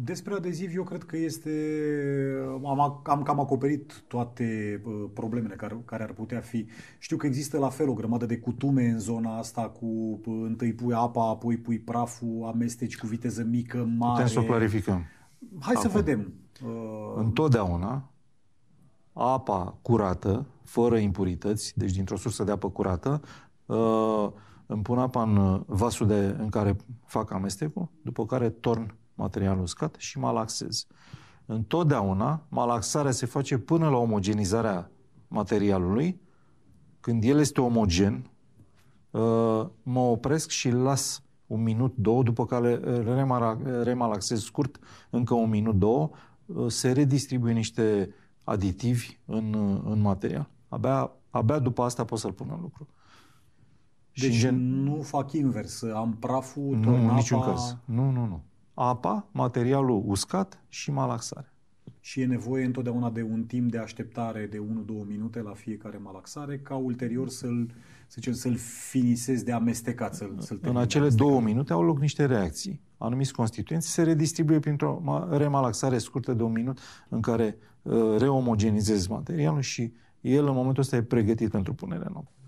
Despre adeziv, eu cred că este... Am, am cam acoperit toate uh, problemele care, care ar putea fi. Știu că există la fel o grămadă de cutume în zona asta cu uh, întâi pui apa, apoi pui praful, amesteci cu viteză mică, mare. Putem să o clarificăm. Hai Acum. să vedem. Uh, Întotdeauna apa curată, fără impurități, deci dintr-o sursă de apă curată, îmi pun apa în vasul de, în care fac amestecul, după care torn material uscat și malaxez. Întotdeauna malaxarea se face până la omogenizarea materialului. Când el este omogen, uh, mă opresc și las un minut, două, după care uh, uh, remalaxez scurt încă un minut, două, se redistribuie niște aditivi în, în material. Abia, abia după asta pot să-l pun în lucru. Deci și gen... nu fac invers, am praful, Nu, în niciun caz. Nu, nu, nu apa, materialul uscat și malaxare. Și e nevoie întotdeauna de un timp de așteptare de 1-2 minute la fiecare malaxare ca ulterior să-l, să zicem, să-l finisezi de amestecat, să-l, să-l În acele două minute au loc niște reacții. Anumiți constituenți se redistribuie printr-o remalaxare scurtă de un minut în care uh, reomogenizezi materialul și el în momentul ăsta e pregătit pentru punerea în apă.